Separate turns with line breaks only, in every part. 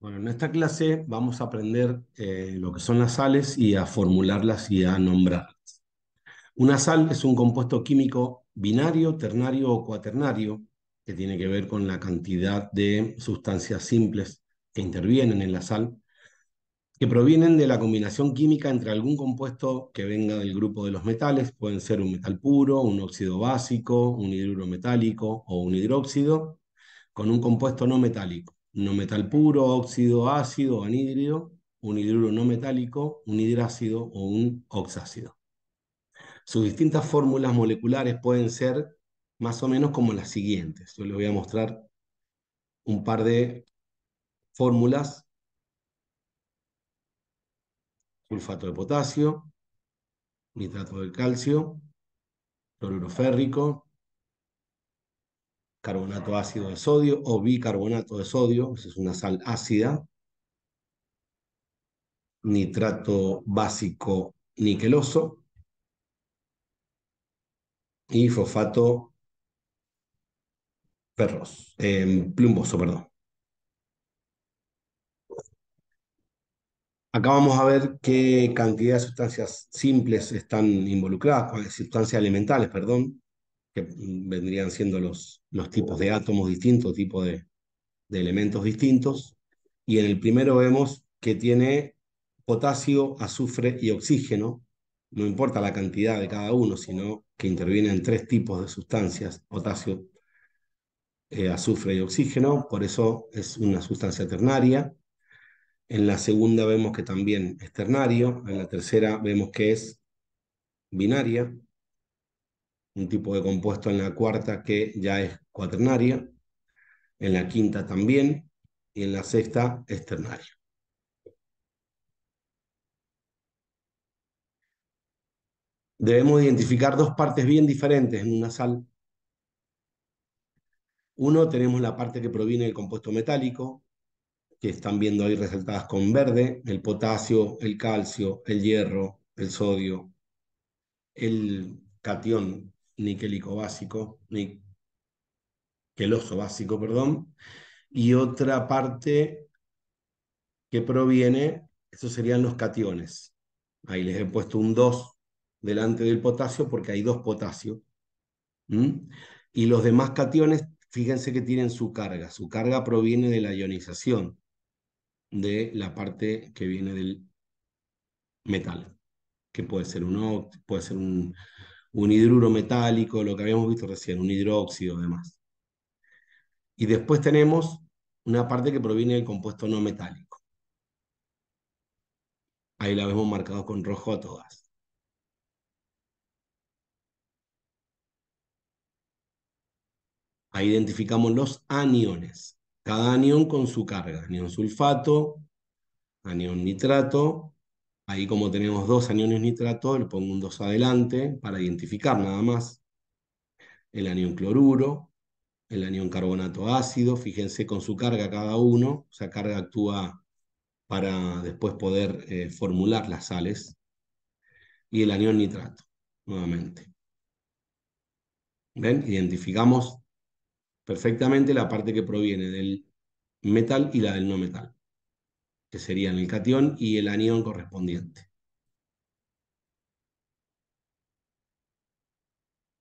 Bueno, en esta clase vamos a aprender eh, lo que son las sales y a formularlas y a nombrarlas. Una sal es un compuesto químico binario, ternario o cuaternario que tiene que ver con la cantidad de sustancias simples que intervienen en la sal, que provienen de la combinación química entre algún compuesto que venga del grupo de los metales, pueden ser un metal puro, un óxido básico, un hidruro metálico o un hidróxido, con un compuesto no metálico no metal puro, óxido ácido, anhídrido, un hidruro no metálico, un hidrácido o un oxácido. Sus distintas fórmulas moleculares pueden ser más o menos como las siguientes. Yo les voy a mostrar un par de fórmulas. Sulfato de potasio, nitrato de calcio, cloruro férrico, carbonato ácido de sodio o bicarbonato de sodio, es una sal ácida, nitrato básico niqueloso y fosfato perros, em, plumboso, perdón. Acá vamos a ver qué cantidad de sustancias simples están involucradas, sustancias alimentales, perdón, que vendrían siendo los, los tipos de átomos distintos, tipos de, de elementos distintos. Y en el primero vemos que tiene potasio, azufre y oxígeno. No importa la cantidad de cada uno, sino que intervienen tres tipos de sustancias, potasio, eh, azufre y oxígeno, por eso es una sustancia ternaria. En la segunda vemos que también es ternario, en la tercera vemos que es binaria, un tipo de compuesto en la cuarta que ya es cuaternaria, en la quinta también, y en la sexta es ternaria. Debemos identificar dos partes bien diferentes en una sal. Uno, tenemos la parte que proviene del compuesto metálico, que están viendo ahí resaltadas con verde, el potasio, el calcio, el hierro, el sodio, el catión niquelico básico, ni básico, perdón, y otra parte que proviene, esos serían los cationes. Ahí les he puesto un 2 delante del potasio porque hay dos potasio. Y los demás cationes, fíjense que tienen su carga. Su carga proviene de la ionización, de la parte que viene del metal, que puede ser un, puede ser un un hidruro metálico, lo que habíamos visto recién, un hidróxido además. Y después tenemos una parte que proviene del compuesto no metálico. Ahí la vemos marcado con rojo a todas. Ahí identificamos los aniones. Cada anión con su carga. Anión sulfato, anión nitrato Ahí como tenemos dos aniones nitrato, le pongo un 2 adelante para identificar nada más. El anión cloruro, el anión carbonato ácido, fíjense con su carga cada uno, o sea, carga actúa para después poder eh, formular las sales. Y el anión nitrato, nuevamente. ¿Ven? Identificamos perfectamente la parte que proviene del metal y la del no metal que serían el catión y el anión correspondiente.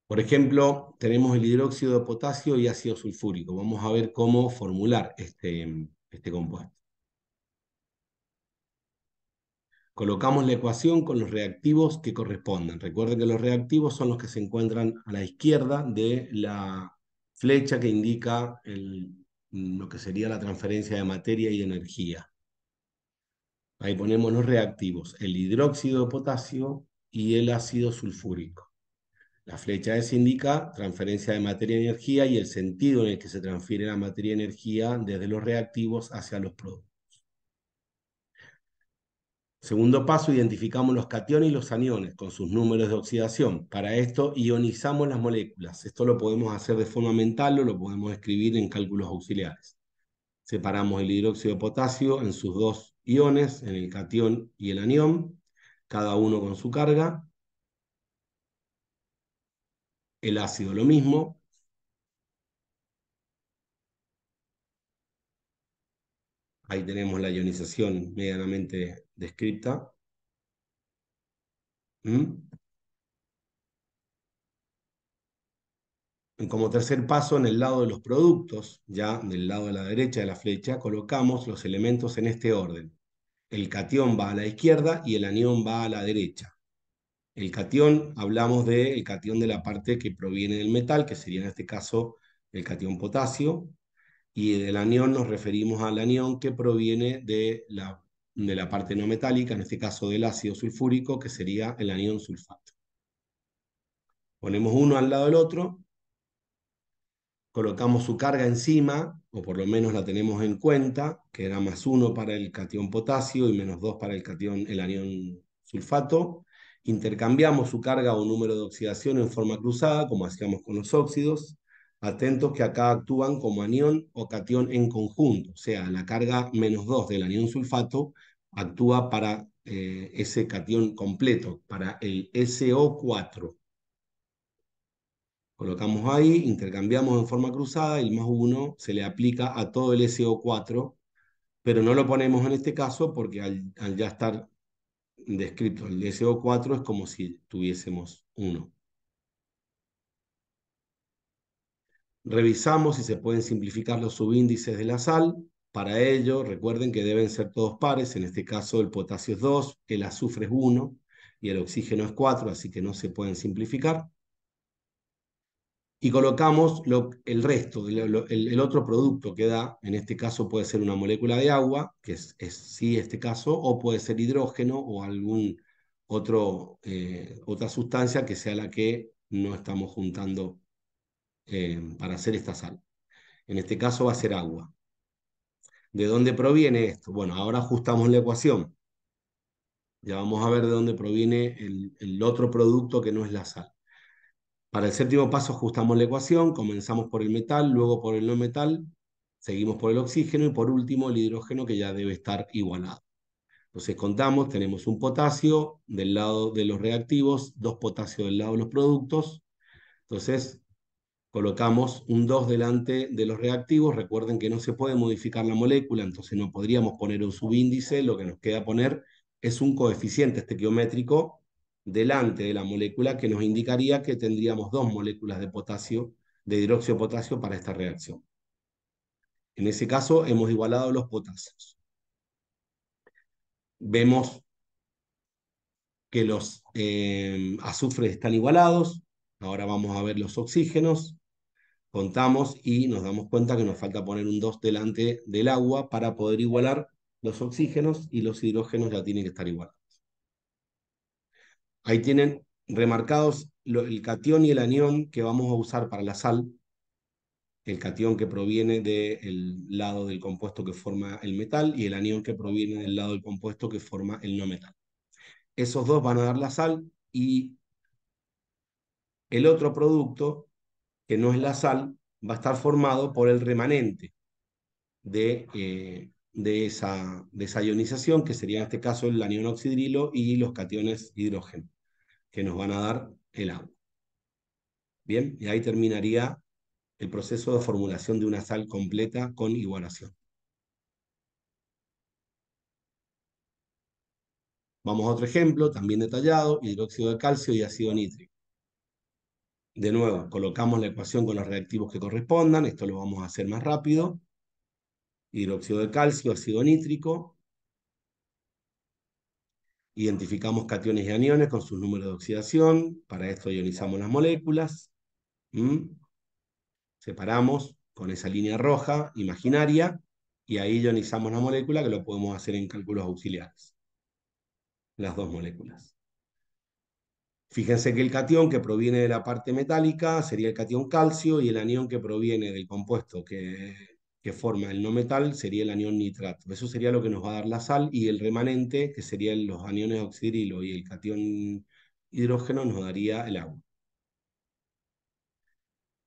Por ejemplo, tenemos el hidróxido de potasio y ácido sulfúrico. Vamos a ver cómo formular este, este, compuesto. Colocamos la ecuación con los reactivos que correspondan. Recuerden que los reactivos son los que se encuentran a la izquierda de la flecha que indica lo que sería la transferencia de materia y energía. Ahí ponemos los reactivos, el hidróxido de potasio y el ácido sulfúrico. La flecha S indica transferencia de materia y energía y el sentido en el que se transfiere la materia y energía desde los reactivos hacia los productos. Segundo paso, identificamos los cationes y los aniones con sus números de oxidación. Para esto, ionizamos las moléculas. Esto lo podemos hacer de forma mental o lo podemos escribir en cálculos auxiliares. Separamos el hidróxido de potasio en sus dos iones en el catión y el anión, cada uno con su carga. El ácido lo mismo. Ahí tenemos la ionización medianamente descrita. ¿Mm? como tercer paso, en el lado de los productos, ya del lado de la derecha de la flecha, colocamos los elementos en este orden. El catión va a la izquierda y el anión va a la derecha. El catión, hablamos del cation catión de la parte que proviene del metal, que sería en este caso el catión potasio, y del anión nos referimos al anión que proviene de la, de la parte no metálica, en este caso del ácido sulfúrico, que sería el anión sulfato. Ponemos uno al lado del otro colocamos su carga encima, o por lo menos la tenemos en cuenta, que era más 1 para el catión potasio y menos 2 para el catión, el anión sulfato, intercambiamos su carga o número de oxidación en forma cruzada, como hacíamos con los óxidos, atentos que acá actúan como anión o catión en conjunto, o sea, la carga menos 2 del anión sulfato actúa para eh, ese catión completo, para el SO4. Colocamos ahí, intercambiamos en forma cruzada el más 1 se le aplica a todo el SO4, pero no lo ponemos en este caso porque al, al ya estar descrito el SO4 es como si tuviésemos 1. Revisamos si se pueden simplificar los subíndices de la sal. Para ello, recuerden que deben ser todos pares, en este caso el potasio es 2, el azufre es 1 y el oxígeno es 4, así que no se pueden simplificar y colocamos el resto, el, otro producto que da, en este caso puede ser una molécula de agua, que es, sí este caso, o puede ser hidrógeno o algún otro, eh, otra sustancia que sea la que no estamos juntando eh, para hacer esta sal. En este caso va a ser agua. ¿De dónde proviene esto? Bueno, ahora ajustamos la ecuación. Ya vamos a ver de dónde proviene el otro producto que no es la sal. Para el séptimo paso ajustamos la ecuación, comenzamos por el metal, luego por el no metal, seguimos por el oxígeno y por último el hidrógeno que ya debe estar igualado. Entonces contamos, tenemos un potasio del lado de los reactivos, dos potasios del lado de los productos. Entonces colocamos un 2 delante de los reactivos. Recuerden que no se puede modificar la molécula, entonces no podríamos poner un subíndice. Lo que nos queda poner es un coeficiente estequiométrico delante de la molécula que nos indicaría que tendríamos dos moléculas de potasio, de hidróxido potasio para esta reacción. En ese caso hemos igualado los potasios. Vemos que los eh, azufres están igualados. Ahora vamos a ver los oxígenos. Contamos y nos damos cuenta que nos falta poner un 2 delante del agua para poder igualar los oxígenos y los hidrógenos ya tienen que estar igualados. Ahí tienen remarcados el catión y el anión que vamos a usar para la sal, el cation que proviene del lado del compuesto que forma el metal y el anión que proviene del lado del compuesto que forma el no metal. Esos dos van a dar la sal y el otro producto, que no es la sal, va a estar formado por el remanente de eh, de esa, ionización, que sería en este caso el anión oxidrilo y los cationes hidrógeno, que nos van a dar el agua. Bien, y ahí terminaría el proceso de formulación de una sal completa con igualación. Vamos a otro ejemplo, también detallado, hidróxido de calcio y ácido nítrico. De nuevo, colocamos la ecuación con los reactivos que correspondan, esto lo vamos a hacer más rápido hidróxido de calcio, ácido nítrico. Identificamos cationes y aniones con sus números de oxidación. Para esto ionizamos las moléculas. Separamos con esa línea roja imaginaria y ahí ionizamos la molécula que lo podemos hacer en cálculos auxiliares. Las dos moléculas. Fíjense que el cation que proviene de la parte metálica sería el cation calcio y el anión que proviene del compuesto que que forma el no metal sería el anión nitrato. Eso sería lo que nos va a dar la sal y el remanente, que serían los aniones oxidrilo y el cation hidrógeno, nos daría el agua.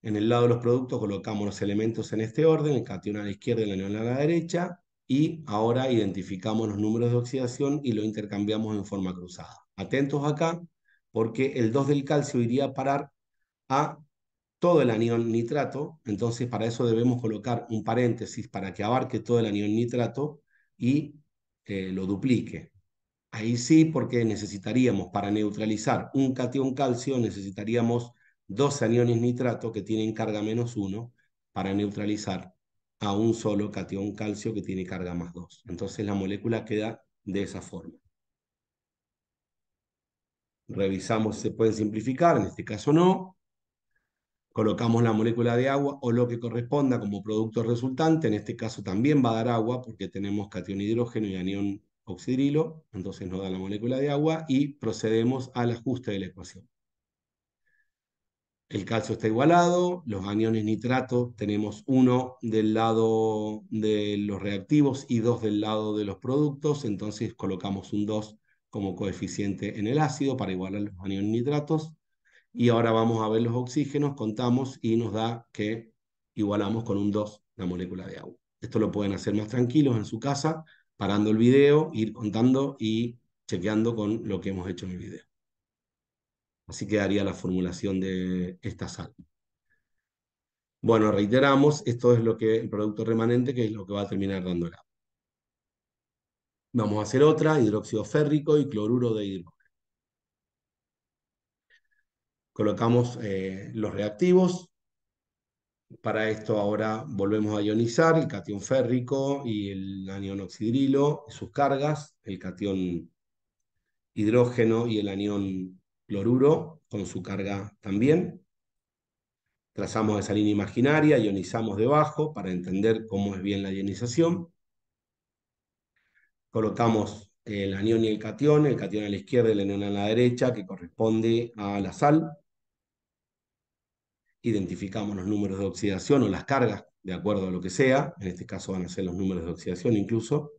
En el lado de los productos colocamos los elementos en este orden, el cation a la izquierda y el anión a la derecha, y ahora identificamos los números de oxidación y lo intercambiamos en forma cruzada. Atentos acá, porque el 2 del calcio iría a parar a todo el anión nitrato, entonces para eso debemos colocar un paréntesis para que abarque todo el anión nitrato y eh, lo duplique. Ahí sí, porque necesitaríamos, para neutralizar un cation calcio, necesitaríamos dos aniones nitrato que tienen carga menos uno para neutralizar a un solo cation calcio que tiene carga más dos. Entonces la molécula queda de esa forma. Revisamos si se puede simplificar, en este caso no colocamos la molécula de agua o lo que corresponda como producto resultante, en este caso también va a dar agua porque tenemos cation hidrógeno y anión oxidrilo, entonces nos da la molécula de agua y procedemos al ajuste de la ecuación. El calcio está igualado, los aniones nitrato tenemos uno del lado de los reactivos y dos del lado de los productos, entonces colocamos un 2 como coeficiente en el ácido para igualar los aniones nitratos y ahora vamos a ver los oxígenos, contamos y nos da que igualamos con un 2 la molécula de agua. Esto lo pueden hacer más tranquilos en su casa, parando el video, ir contando y chequeando con lo que hemos hecho en el video. Así quedaría la formulación de esta sal. Bueno, reiteramos, esto es lo que el producto remanente, que es lo que va a terminar dando el agua. Vamos a hacer otra, hidróxido férrico y cloruro de hidrógeno colocamos eh, los reactivos. Para esto ahora volvemos a ionizar el cation férrico y el anión oxidrilo, sus cargas, el catión hidrógeno y el anión cloruro con su carga también. Trazamos esa línea imaginaria, ionizamos debajo para entender cómo es bien la ionización. Colocamos el anión y el catión, el catión a la izquierda y el anión a la derecha, que corresponde a la sal identificamos los números de oxidación o las cargas, de acuerdo a lo que sea, en este caso van a ser los números de oxidación incluso,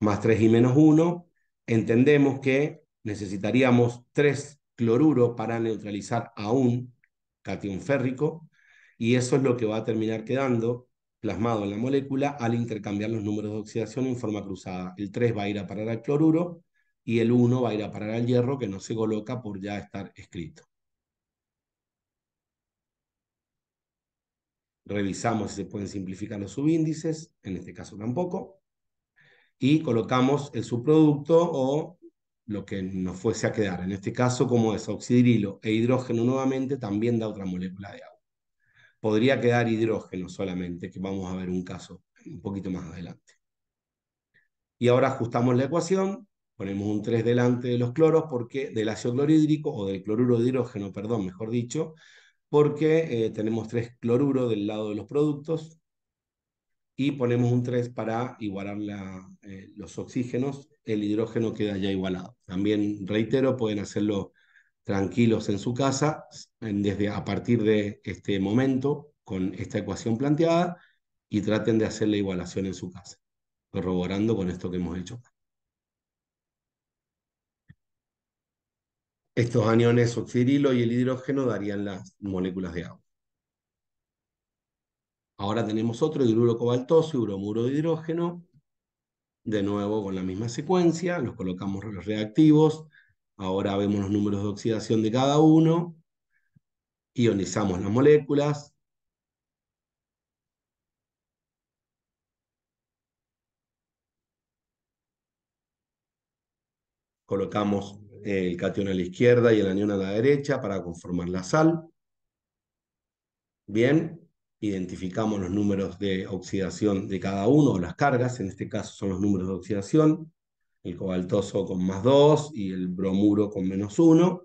más 3 y menos 1, entendemos que necesitaríamos 3 cloruro para neutralizar a un cation férrico, y eso es lo que va a terminar quedando plasmado en la molécula al intercambiar los números de oxidación en forma cruzada. El 3 va a ir a parar al cloruro y el 1 va a ir a parar al hierro que no se coloca por ya estar escrito. revisamos si se pueden simplificar los subíndices, en este caso tampoco, y colocamos el subproducto o lo que nos fuese a quedar. En este caso, como es oxidrilo e hidrógeno nuevamente, también da otra molécula de agua. Podría quedar hidrógeno solamente, que vamos a ver un caso un poquito más adelante. Y ahora ajustamos la ecuación, ponemos un 3 delante de los cloros, porque del ácido clorhídrico, o del cloruro de hidrógeno, perdón, mejor dicho, porque eh, tenemos tres cloruro del lado de los productos y ponemos un 3 para igualar eh, los oxígenos, el hidrógeno queda ya igualado. También reitero, pueden hacerlo tranquilos en su casa desde a partir de este momento con esta ecuación planteada y traten de hacer la igualación en su casa, corroborando con esto que hemos hecho. Estos aniones oxirilo y el hidrógeno darían las moléculas de agua. Ahora tenemos otro hidruro cobaltoso y bromuro de hidrógeno. De nuevo con la misma secuencia, los colocamos los reactivos. Ahora vemos los números de oxidación de cada uno. Ionizamos las moléculas. Colocamos el cation a la izquierda y el anión a la derecha para conformar la sal. Bien, identificamos los números de oxidación de cada uno, o las cargas, en este caso son los números de oxidación, el cobaltoso con más 2 y el bromuro con menos 1.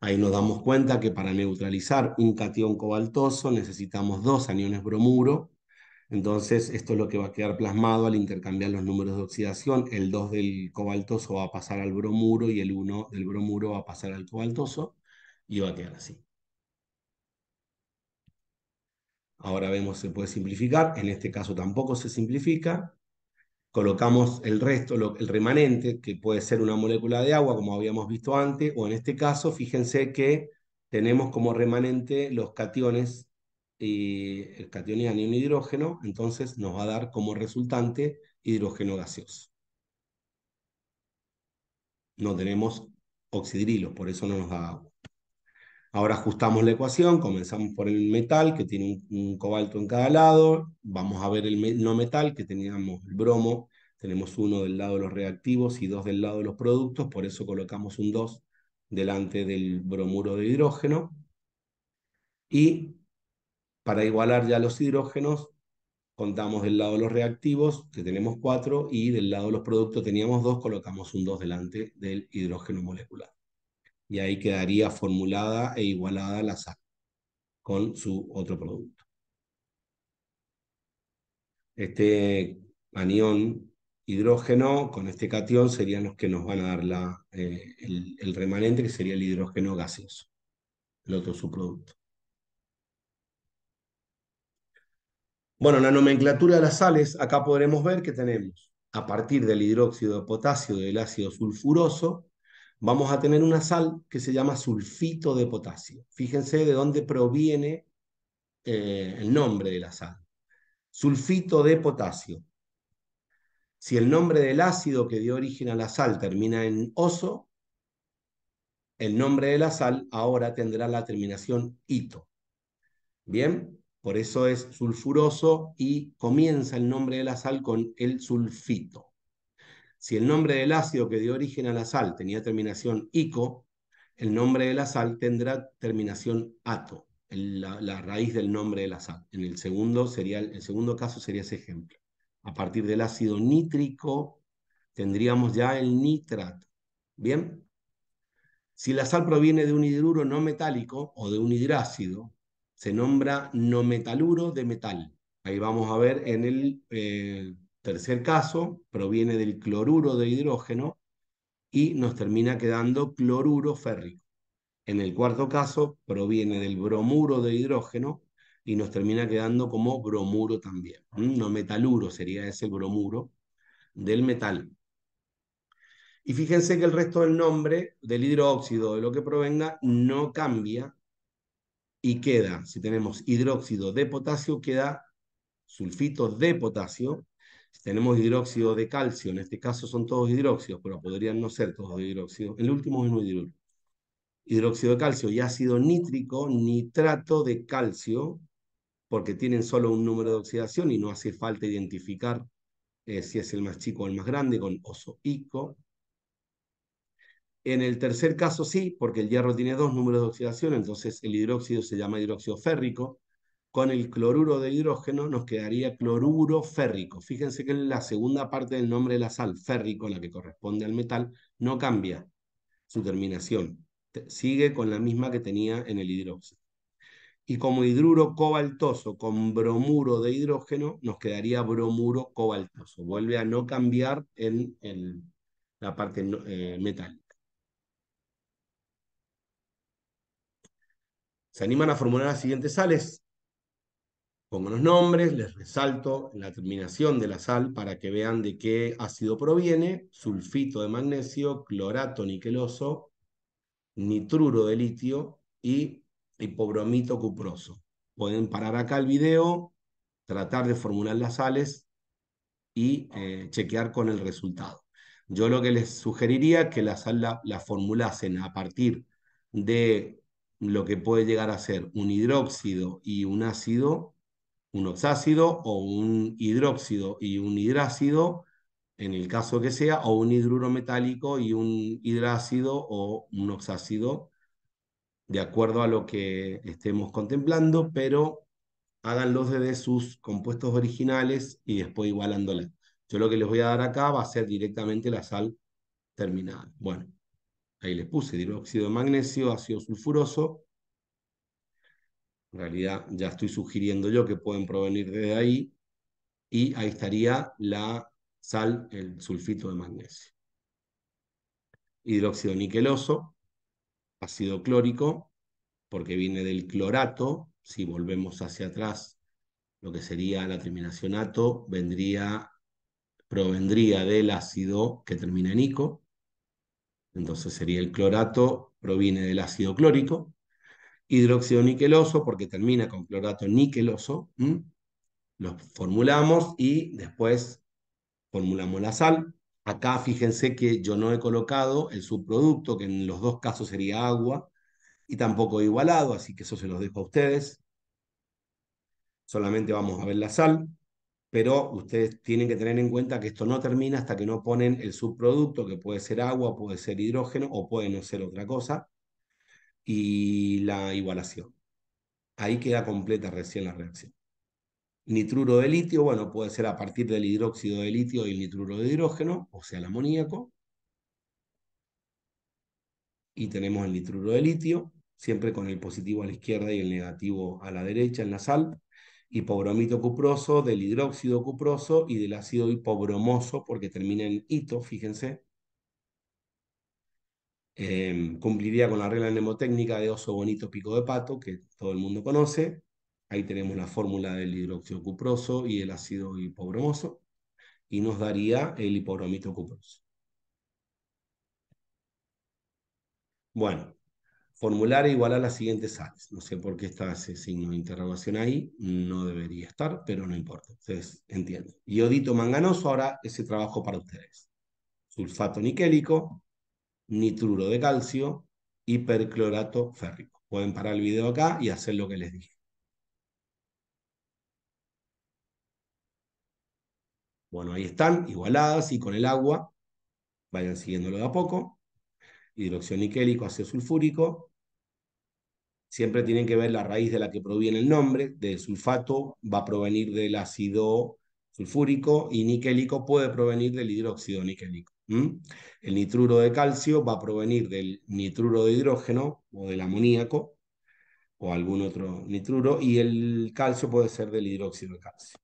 Ahí nos damos cuenta que para neutralizar un cation cobaltoso necesitamos dos aniones bromuro entonces, esto es lo que va a quedar plasmado al intercambiar los números de oxidación. El 2 del cobaltoso va a pasar al bromuro y el 1 del bromuro va a pasar al cobaltoso y va a quedar así. Ahora vemos se puede simplificar, en este caso tampoco se simplifica. Colocamos el resto, el remanente, que puede ser una molécula de agua, como habíamos visto antes, o en este caso, fíjense que tenemos como remanente los cationes y el catión y un hidrógeno, entonces nos va a dar como resultante hidrógeno gaseoso. No tenemos oxidrilos, por eso no nos da agua. Ahora ajustamos la ecuación, comenzamos por el metal, que tiene un, cobalto en cada lado, vamos a ver el no metal, que teníamos el bromo, tenemos uno del lado de los reactivos y dos del lado de los productos, por eso colocamos un 2 delante del bromuro de hidrógeno. Y para igualar ya los hidrógenos, contamos del lado de los reactivos, que tenemos cuatro, y del lado de los productos teníamos dos, colocamos un dos delante del hidrógeno molecular. Y ahí quedaría formulada e igualada la sal con su otro producto. Este anión hidrógeno con este cation serían los que nos van a dar la, eh, el, el remanente, que sería el hidrógeno gaseoso, el otro subproducto. Bueno, la nomenclatura de las sales, acá podremos ver que tenemos, a partir del hidróxido de potasio del ácido sulfuroso, vamos a tener una sal que se llama sulfito de potasio. Fíjense de dónde proviene eh, el nombre de la sal. Sulfito de potasio. Si el nombre del ácido que dio origen a la sal termina en oso, el nombre de la sal ahora tendrá la terminación ito. Bien, por eso es sulfuroso y comienza el nombre de la sal con el sulfito. Si el nombre del ácido que dio origen a la sal tenía terminación ico, el nombre de la sal tendrá terminación ato, la, raíz del nombre de la sal. En el segundo, sería, el segundo caso sería ese ejemplo. A partir del ácido nítrico tendríamos ya el nitrato. ¿Bien? Si la sal proviene de un hidruro no metálico o de un hidrácido, se nombra no metaluro de metal. Ahí vamos a ver en el eh, tercer caso, proviene del cloruro de hidrógeno y nos termina quedando cloruro férrico. En el cuarto caso, proviene del bromuro de hidrógeno y nos termina quedando como bromuro también. ¿Mm? No metaluro sería ese bromuro del metal. Y fíjense que el resto del nombre del hidróxido, de lo que provenga, no cambia y queda, si tenemos hidróxido de potasio, queda sulfito de potasio. Si tenemos hidróxido de calcio, en este caso son todos hidróxidos, pero podrían no ser todos hidróxidos. El último es un hidróxido. Hidróxido de calcio y ácido nítrico, nitrato de calcio, porque tienen solo un número de oxidación y no hace falta identificar eh, si es el más chico o el más grande con oso ico. En el tercer caso sí, porque el hierro tiene dos números de oxidación, entonces el hidróxido se llama hidróxido férrico. Con el cloruro de hidrógeno nos quedaría cloruro férrico. Fíjense que la segunda parte del nombre de la sal, férrico, la que corresponde al metal, no cambia su terminación. Sigue con la misma que tenía en el hidróxido. Y como hidruro cobaltoso con bromuro de hidrógeno, nos quedaría bromuro cobaltoso. Vuelve a no cambiar en, la parte eh, metal. se animan a formular las siguientes sales. Pongo los nombres, les resalto la terminación de la sal para que vean de qué ácido proviene, sulfito de magnesio, clorato niqueloso, nitruro de litio y hipobromito cuproso. Pueden parar acá el video, tratar de formular las sales y eh, chequear con el resultado. Yo lo que les sugeriría es que la sal la formulasen a partir de lo que puede llegar a ser un hidróxido y un ácido, un oxácido o un hidróxido y un hidrácido, en el caso que sea, o un hidruro metálico y un hidrácido o un oxácido, de acuerdo a lo que estemos contemplando, pero los desde sus compuestos originales y después igualándoles. Yo lo que les voy a dar acá va a ser directamente la sal terminada. Bueno, ahí les puse hidróxido de magnesio, ácido sulfuroso. En realidad ya estoy sugiriendo yo que pueden provenir de ahí. Y ahí estaría la sal, el sulfito de magnesio. Hidróxido niqueloso, ácido clórico, porque viene del clorato. Si volvemos hacia atrás, lo que sería la terminación ato vendría, provendría del ácido que termina en ico entonces sería el clorato, proviene del ácido clórico, hidróxido niqueloso, porque termina con clorato niqueloso, lo formulamos y después formulamos la sal. Acá fíjense que yo no he colocado el subproducto, que en los dos casos sería agua, y tampoco he igualado, así que eso se los dejo a ustedes. Solamente vamos a ver la sal pero ustedes tienen que tener en cuenta que esto no termina hasta que no ponen el subproducto, que puede ser agua, puede ser hidrógeno o puede no ser otra cosa, y la igualación. Ahí queda completa recién la reacción. Nitruro de litio, bueno, puede ser a partir del hidróxido de litio y el nitruro de hidrógeno, o sea, el amoníaco. Y tenemos el nitruro de litio, siempre con el positivo a la izquierda y el negativo a la derecha en la sal hipobromito cuproso, del hidróxido cuproso y del ácido hipobromoso, porque termina en hito, fíjense. Em, cumpliría con la regla mnemotécnica de oso bonito pico de pato, que todo el mundo conoce. Ahí tenemos la fórmula del hidróxido cuproso y el ácido hipobromoso, y nos daría el hipobromito cuproso. Bueno, formular igual a las siguientes sales. No sé por qué está ese signo de interrogación ahí, no debería estar, pero no importa, ustedes entienden. Iodito manganoso, ahora ese trabajo para ustedes. Sulfato niquélico, nitruro de calcio, hiperclorato férrico. Pueden parar el video acá y hacer lo que les dije. Bueno, ahí están, igualadas y con el agua. Vayan siguiéndolo de a poco. Hidroxio niquélico, ácido sulfúrico, siempre tienen que ver la raíz de la que proviene el nombre, de sulfato va a provenir del ácido sulfúrico y níquelico puede provenir del hidróxido níquelico. El nitruro de calcio va a provenir del nitruro de hidrógeno o del amoníaco o algún otro nitruro y el calcio puede ser del hidróxido de calcio.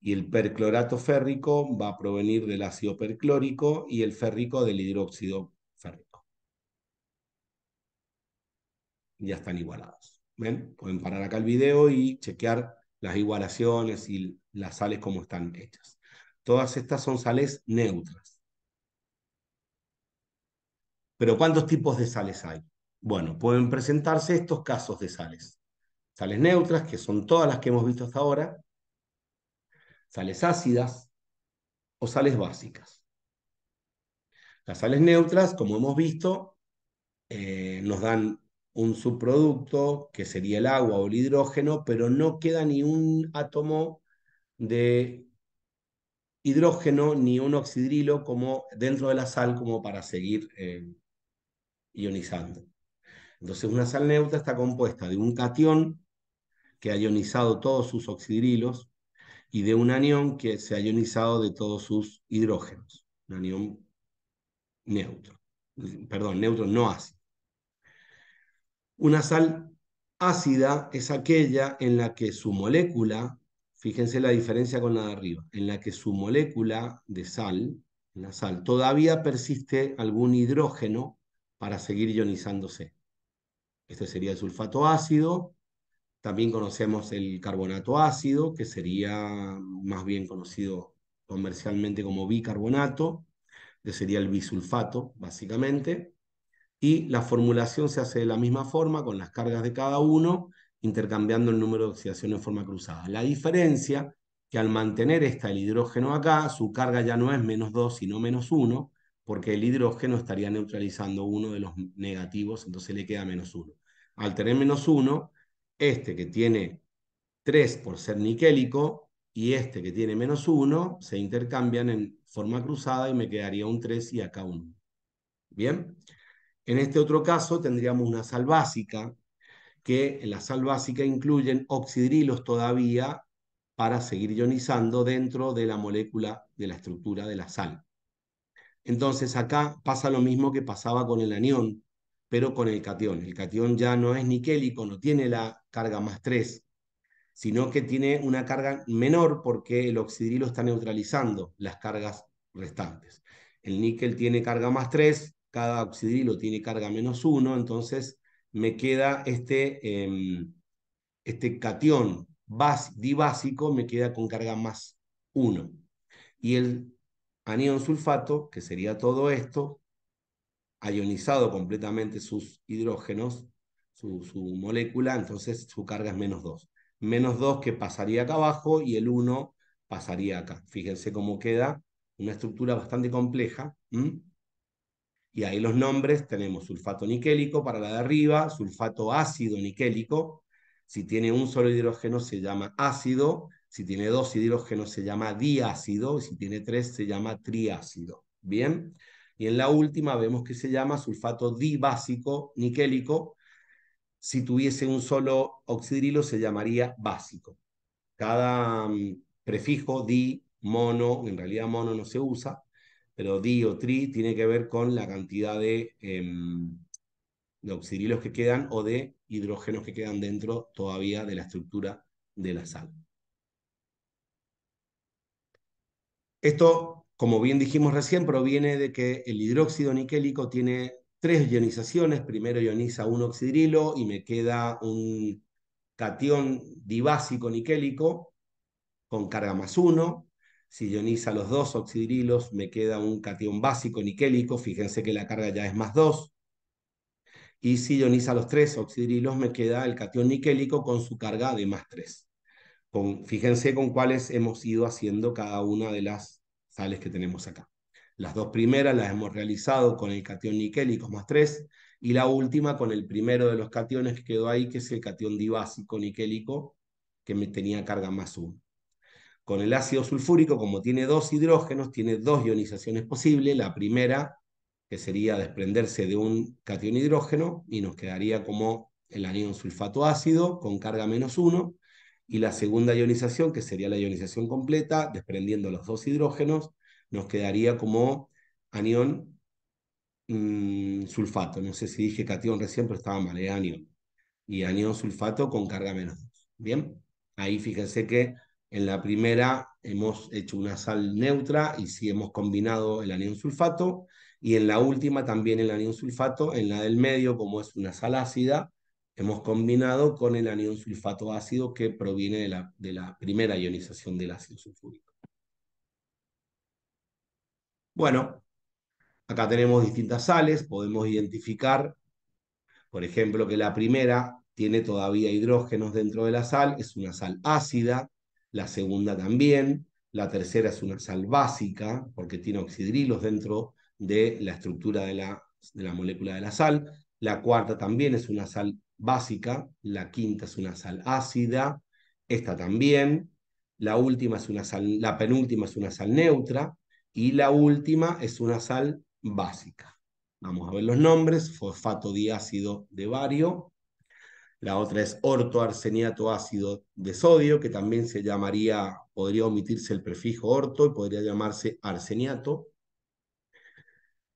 Y el perclorato férrico va a provenir del ácido perclórico y el férrico del hidróxido férrico ya están igualados. ¿Ven? Pueden parar acá el video y chequear las igualaciones y las sales como están hechas. Todas estas son sales neutras. Pero ¿cuántos tipos de sales hay? Bueno, pueden presentarse estos casos de sales. Sales neutras, que son todas las que hemos visto hasta ahora, sales ácidas o sales básicas. Las sales neutras, como hemos visto, eh, nos dan un subproducto que sería el agua o el hidrógeno, pero no queda ni un átomo de hidrógeno ni un oxidrilo como dentro de la sal como para seguir eh, ionizando. Entonces una sal neutra está compuesta de un catión que ha ionizado todos sus oxidrilos y de un anión que se ha ionizado de todos sus hidrógenos, un anión neutro, perdón, neutro no ácido. Una sal ácida es aquella en la que su molécula, fíjense la diferencia con la de arriba, en la que su molécula de sal, la sal, todavía persiste algún hidrógeno para seguir ionizándose. Este sería el sulfato ácido, también conocemos el carbonato ácido, que sería más bien conocido comercialmente como bicarbonato, que sería el bisulfato, básicamente y la formulación se hace de la misma forma con las cargas de cada uno, intercambiando el número de oxidación en forma cruzada. La diferencia que al mantener esta el hidrógeno acá, su carga ya no es menos 2, sino menos 1, porque el hidrógeno estaría neutralizando uno de los negativos, entonces le queda menos 1. Al tener menos 1, este que tiene 3 por ser niquélico y este que tiene menos 1 se intercambian en forma cruzada y me quedaría un 3 y acá un 1. ¿Bien? En este otro caso tendríamos una sal básica, que en la sal básica incluyen oxidrilos todavía para seguir ionizando dentro de la molécula de la estructura de la sal. Entonces acá pasa lo mismo que pasaba con el anión, pero con el catión. El catión ya no es niquélico, no tiene la carga más 3, sino que tiene una carga menor porque el oxidrilo está neutralizando las cargas restantes. El níquel tiene carga más 3, cada oxidrilo tiene carga menos 1, entonces me queda este, eh, este catión básico dibásico, me queda con carga más 1. Y el anión sulfato, que sería todo esto, ionizado completamente sus hidrógenos, su, molécula, entonces su carga es menos 2. Menos 2 que pasaría acá abajo y el 1 pasaría acá. Fíjense cómo queda una estructura bastante compleja y ahí los nombres tenemos sulfato niquélico para la de arriba, sulfato ácido niquélico, si tiene un solo hidrógeno se llama ácido, si tiene dos hidrógenos se llama diácido, y si tiene tres se llama triácido. Bien, y en la última vemos que se llama sulfato dibásico niquélico, si tuviese un solo oxidrilo se llamaría básico. Cada mm, prefijo di, mono, en realidad mono no se usa, pero di o tri tiene que ver con la cantidad de, eh, que quedan o de hidrógenos que quedan dentro todavía de la estructura de la sal. Esto, como bien dijimos recién, proviene de que el hidróxido niquélico tiene tres ionizaciones. Primero ioniza un oxidrilo y me queda un cation dibásico niquélico con carga más uno, si ioniza los dos oxidrilos, me queda un catión básico niquélico, fíjense que la carga ya es más 2. Y si ioniza los tres oxidrilos, me queda el catión niquélico con su carga de más 3. Con, fíjense con cuáles hemos ido haciendo cada una de las sales que tenemos acá. Las dos primeras las hemos realizado con el catión niquélico más 3 y la última con el primero de los cationes que quedó ahí, que es el catión dibásico niquélico, que me tenía carga más 1. Con el ácido sulfúrico, como tiene dos hidrógenos, tiene dos ionizaciones posibles. La primera, que sería desprenderse de un cation hidrógeno, y nos quedaría como el anión sulfato ácido con carga menos uno, Y la segunda ionización, que sería la ionización completa, desprendiendo los dos hidrógenos, nos quedaría como anión mm, sulfato. No sé si dije cation recién, pero estaba mal, era eh, anión. Y anión sulfato con carga menos 2. Bien, ahí fíjense que en la primera hemos hecho una sal neutra y sí hemos combinado el anión sulfato. Y en la última también el anión sulfato. En la del medio, como es una sal ácida, hemos combinado con el anión sulfato ácido que proviene de la, de la primera ionización del ácido sulfúrico. Bueno, acá tenemos distintas sales. Podemos identificar, por ejemplo, que la primera tiene todavía hidrógenos dentro de la sal, es una sal ácida, la segunda también, la tercera es una sal básica, porque tiene oxidrilos dentro de la estructura de la, molécula de la sal, la cuarta también es una sal básica, la quinta es una sal ácida, esta también, la última es una sal, la penúltima es una sal neutra y la última es una sal básica. Vamos a ver los nombres, fosfato diácido de bario, la otra es ortoarseniato ácido de sodio, que también se llamaría, podría omitirse el prefijo orto y podría llamarse arseniato.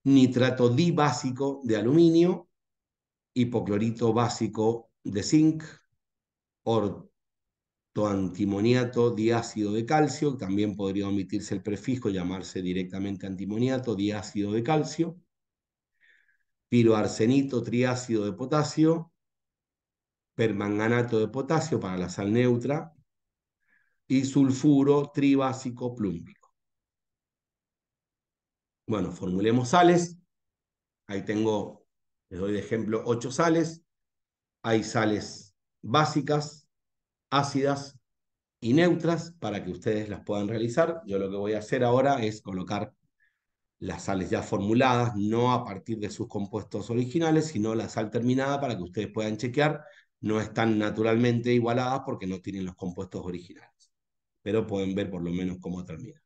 Nitrato dibásico de aluminio, hipoclorito básico de zinc, ortoantimoniato diácido de calcio, también podría omitirse el prefijo, llamarse directamente antimoniato diácido de calcio. Piroarsenito triácido de potasio, permanganato de potasio para la sal neutra y sulfuro tribásico plúmbico. Bueno, formulemos sales. Ahí tengo, les doy de ejemplo, ocho sales. Hay sales básicas, ácidas y neutras para que ustedes las puedan realizar. Yo lo que voy a hacer ahora es colocar las sales ya formuladas, no a partir de sus compuestos originales, sino la sal terminada para que ustedes puedan chequear no están naturalmente igualadas porque no tienen los compuestos originales. Pero pueden ver por lo menos cómo termina.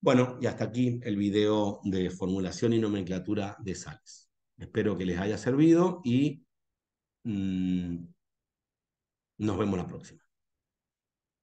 Bueno, y hasta aquí el video de formulación y nomenclatura de sales. Espero que les haya servido y mm, nos vemos la próxima.